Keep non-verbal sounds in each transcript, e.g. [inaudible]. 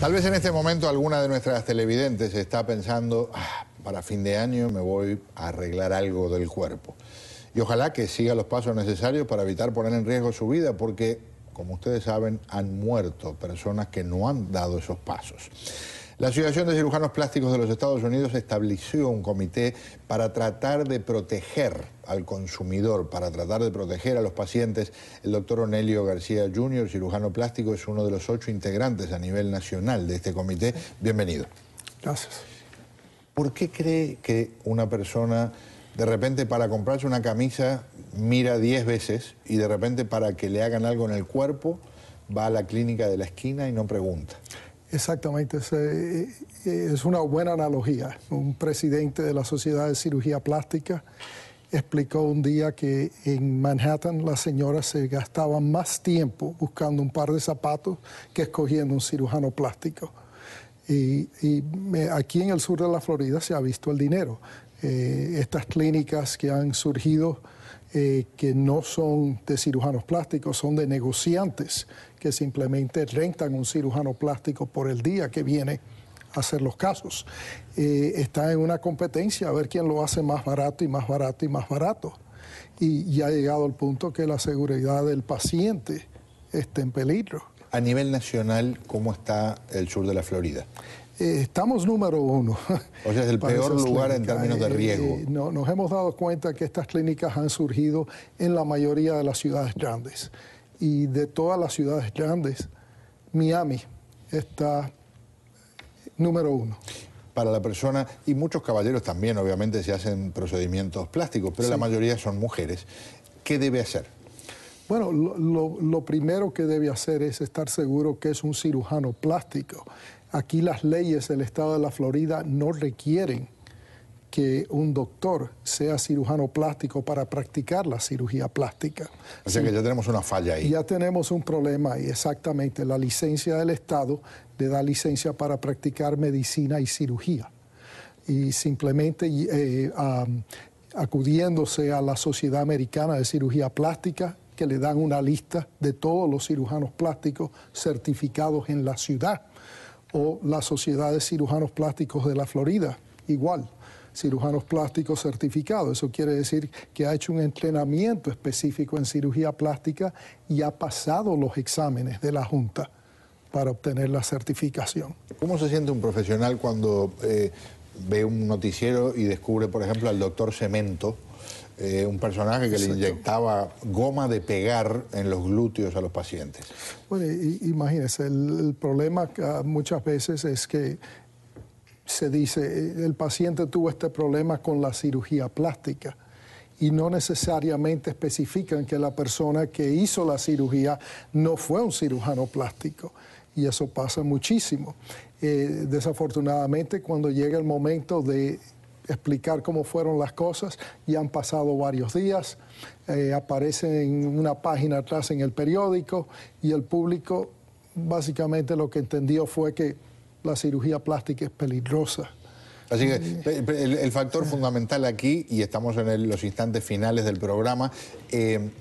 Tal vez en este momento alguna de nuestras televidentes está pensando, ah, para fin de año me voy a arreglar algo del cuerpo. Y ojalá que siga los pasos necesarios para evitar poner en riesgo su vida, porque, como ustedes saben, han muerto personas que no han dado esos pasos. La Asociación de Cirujanos Plásticos de los Estados Unidos estableció un comité para tratar de proteger al consumidor, para tratar de proteger a los pacientes. El doctor Onelio García Jr., cirujano plástico, es uno de los ocho integrantes a nivel nacional de este comité. Bienvenido. Gracias. ¿Por qué cree que una persona de repente para comprarse una camisa mira diez veces y de repente para que le hagan algo en el cuerpo va a la clínica de la esquina y no pregunta? Exactamente, eh, eh, es, una buena analogía. Un presidente de la Sociedad de Cirugía Plástica explicó un día que en Manhattan las señoras se gastaban más tiempo buscando un par de zapatos que escogiendo un cirujano plástico. Y, y, aquí en el sur de la Florida se ha visto el dinero. Eh, estas clínicas que han surgido eh, que no son de cirujanos plásticos, son de negociantes que simplemente rentan un cirujano plástico por el día que viene a hacer los casos. Eh, está en una competencia a ver quién lo hace más barato y más barato y más barato. Y ya ha llegado el punto que la seguridad del paciente está en peligro. A nivel nacional, ¿cómo está el sur de la Florida? Eh, estamos número uno. O sea, es el [laughs] peor lugar en términos de eh, riesgo. Eh, no, nos hemos dado cuenta que estas clínicas han surgido en la mayoría de las ciudades grandes. Y de todas las ciudades grandes, Miami está número uno para la persona y muchos caballeros también obviamente se hacen procedimientos plásticos, pero la mayoría son mujeres. ¿Qué debe hacer? Bueno, lo, primero que debe hacer es estar seguro que es un cirujano plástico Aquí las leyes del estado de la Florida no requieren que un doctor sea cirujano plástico para practicar la cirugía plástica. Así que ya tenemos una falla ahí. Ya tenemos un problema ahí, exactamente. La licencia del Estado le da licencia para practicar medicina y cirugía. Y simplemente eh, acudiéndose a la Sociedad Americana de Cirugía Plástica, que le dan una lista de todos los cirujanos plásticos certificados en la ciudad o la Sociedad de Cirujanos Plásticos de la Florida, igual cirujanos plásticos certificados. Eso quiere decir que ha hecho un entrenamiento específico en cirugía plástica y ha pasado los exámenes de la Junta para obtener la certificación. ¿Cómo se siente un profesional cuando eh, ve un noticiero y descubre, por ejemplo, al doctor Cemento? Eh, un personaje que le inyectaba goma de pegar en los glúteos a los pacientes. Bueno, imagínese, el, problema ah, muchas veces es que se dice, eh, el paciente tuvo este problema con la cirugía plástica y no necesariamente especifican que la persona que hizo la cirugía no fue un cirujano plástico. Y eso pasa muchísimo. Eh, desafortunadamente, cuando llega el momento de explicar cómo fueron las cosas. Ya han pasado varios días, eh, aparece en una página atrás en el periódico y el público básicamente lo que entendió fue que la cirugía plástica es peligrosa. Así que eh, el, factor eh. fundamental aquí, y estamos en los instantes finales del programa,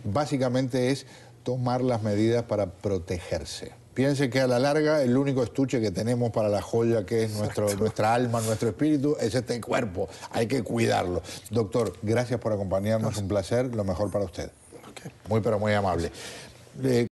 básicamente es tomar las medidas para protegerse. Piense que a la larga el único estuche que tenemos para la joya que es nuestro, nuestra alma, nuestro espíritu, es este cuerpo. Hay que cuidarlo. Doctor, gracias por acompañarnos. Un placer. Lo mejor para usted. Muy, pero muy amable. Eh,